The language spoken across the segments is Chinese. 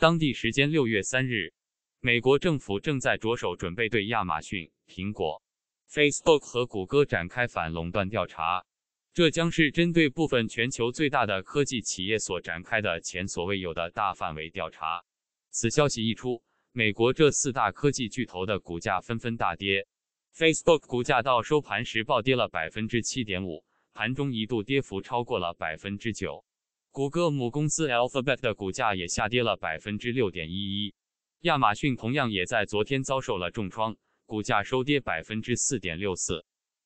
当地时间六月三日，美国政府正在着手准备对亚马逊、苹果、Facebook 和谷歌展开反垄断调查，这将是针对部分全球最大的科技企业所展开的前所未有的大范围调查。此消息一出，美国这四大科技巨头的股价纷纷大跌，Facebook 股价到收盘时暴跌了百分之七点五，盘中一度跌幅超过了百分之九。谷歌母公司 Alphabet 的股价也下跌了百分之六点一一。亚马逊同样也在昨天遭受了重创，股价收跌百分之四点六四。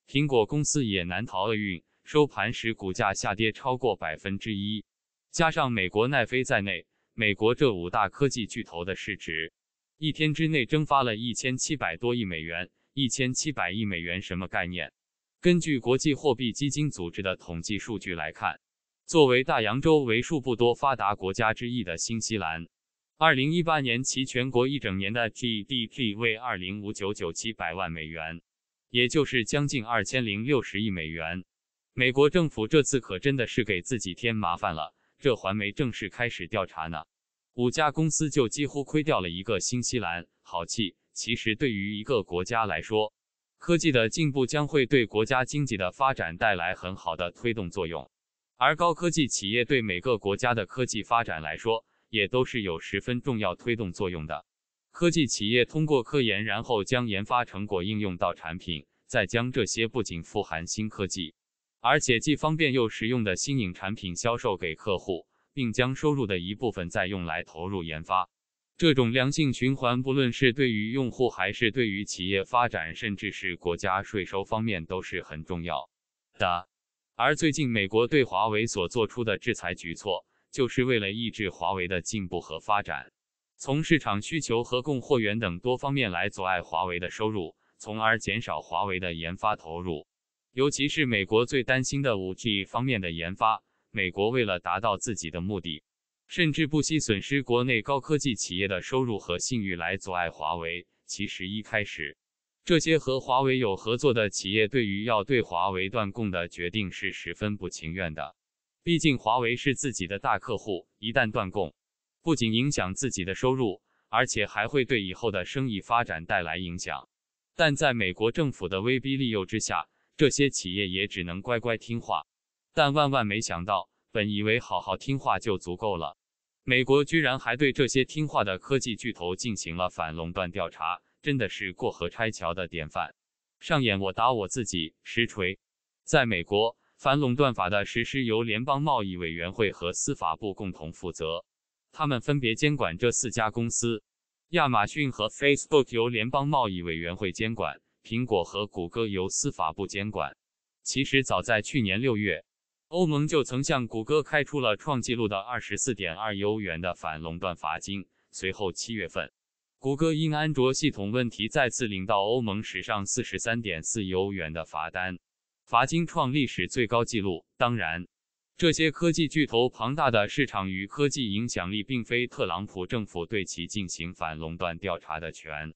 苹果公司也难逃厄运，收盘时股价下跌超过百分之一。加上美国奈飞在内，美国这五大科技巨头的市值一天之内蒸发了一千七百多亿美元。一千七百亿美元什么概念？根据国际货币基金组织的统计数据来看。作为大洋洲为数不多发达国家之一的新西兰，二零一八年其全国一整年的 GDP 为二零五九九七百万美元，也就是将近二千零六十亿美元。美国政府这次可真的是给自己添麻烦了，这还没正式开始调查呢，五家公司就几乎亏掉了一个新西兰，好气！其实对于一个国家来说，科技的进步将会对国家经济的发展带来很好的推动作用。而高科技企业对每个国家的科技发展来说，也都是有十分重要推动作用的。科技企业通过科研，然后将研发成果应用到产品，再将这些不仅富含新科技，而且既方便又实用的新颖产品销售给客户，并将收入的一部分再用来投入研发。这种良性循环，不论是对于用户，还是对于企业发展，甚至是国家税收方面，都是很重要的。而最近，美国对华为所做出的制裁举措，就是为了抑制华为的进步和发展，从市场需求和供货源等多方面来阻碍华为的收入，从而减少华为的研发投入，尤其是美国最担心的 5G 方面的研发。美国为了达到自己的目的，甚至不惜损失国内高科技企业的收入和信誉来阻碍华为。其实一开始。这些和华为有合作的企业对于要对华为断供的决定是十分不情愿的，毕竟华为是自己的大客户，一旦断供，不仅影响自己的收入，而且还会对以后的生意发展带来影响。但在美国政府的威逼利诱之下，这些企业也只能乖乖听话。但万万没想到，本以为好好听话就足够了，美国居然还对这些听话的科技巨头进行了反垄断调查。真的是过河拆桥的典范，上演我打我自己实锤。在美国，反垄断法的实施由联邦贸易委员会和司法部共同负责，他们分别监管这四家公司：亚马逊和 Facebook 由联邦贸易委员会监管，苹果和谷歌由司法部监管。其实早在去年六月，欧盟就曾向谷歌开出了创纪录的二十四点二欧元的反垄断罚金，随后七月份。谷歌因安卓系统问题再次领到欧盟史上四十三点四亿欧元的罚单，罚金创历史最高纪录。当然，这些科技巨头庞大的市场与科技影响力，并非特朗普政府对其进行反垄断调查的全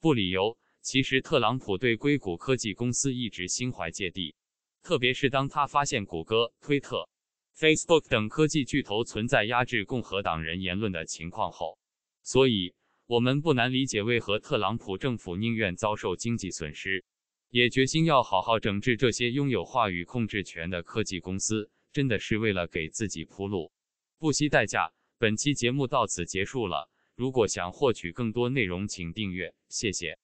部理由。其实，特朗普对硅谷科技公司一直心怀芥蒂，特别是当他发现谷歌、推特、Facebook 等科技巨头存在压制共和党人言论的情况后，所以。我们不难理解，为何特朗普政府宁愿遭受经济损失，也决心要好好整治这些拥有话语控制权的科技公司，真的是为了给自己铺路，不惜代价。本期节目到此结束了。如果想获取更多内容，请订阅，谢谢。